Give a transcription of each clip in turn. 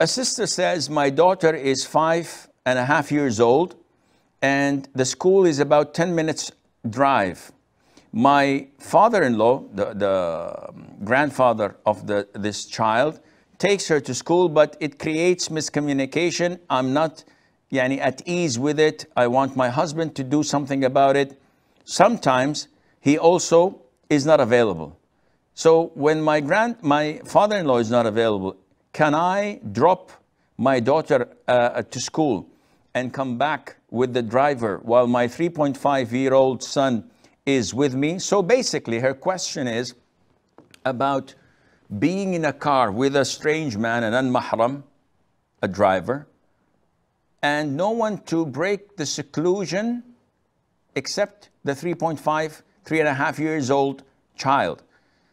a sister says, my daughter is five and a half years old and the school is about 10 minutes drive. My father-in-law, the, the, um, grandfather of the, this child, takes her to school, but it creates miscommunication. I'm not yani, at ease with it. I want my husband to do something about it. Sometimes he also is not available. So when my, grand, my father-in-law is not available can I drop my daughter uh, uh, to school and come back with the driver while my 3.5 year old son is with me? So basically, her question is about being in a car with a strange man, an unmahram, a driver, and no one to break the seclusion except the 3.5, three and a half years old child.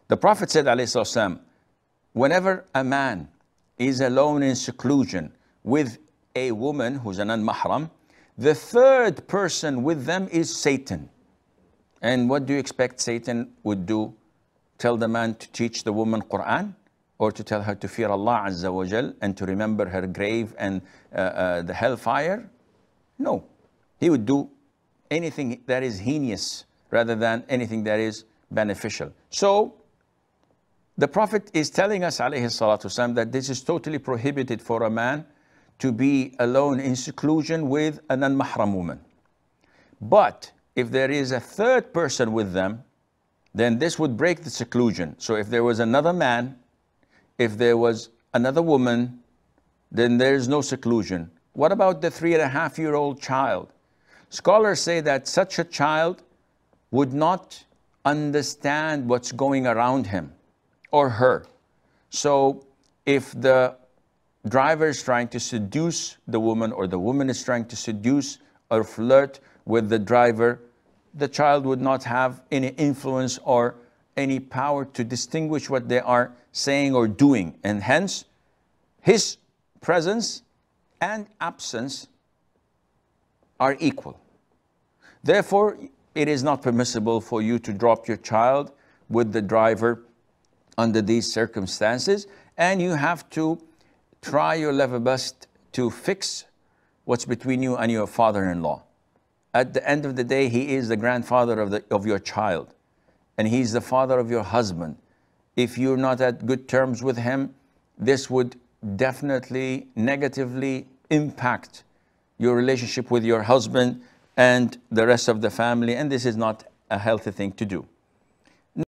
The Prophet said, والسلام, whenever a man is alone in seclusion with a woman who's an unmahram. The third person with them is Satan. And what do you expect Satan would do? Tell the man to teach the woman Quran? Or to tell her to fear Allah Azza wa Jal and to remember her grave and uh, uh, the hellfire? No. He would do anything that is heinous rather than anything that is beneficial. So, the Prophet is telling us, والسلام, that this is totally prohibited for a man to be alone in seclusion with an unmahram woman. But if there is a third person with them, then this would break the seclusion. So if there was another man, if there was another woman, then there is no seclusion. What about the three and a half year old child? Scholars say that such a child would not understand what's going around him or her. So if the driver is trying to seduce the woman or the woman is trying to seduce or flirt with the driver, the child would not have any influence or any power to distinguish what they are saying or doing. And hence, his presence and absence are equal. Therefore, it is not permissible for you to drop your child with the driver under these circumstances, and you have to try your level best to fix what's between you and your father-in-law. At the end of the day, he is the grandfather of, the, of your child, and he's the father of your husband. If you're not at good terms with him, this would definitely negatively impact your relationship with your husband and the rest of the family, and this is not a healthy thing to do.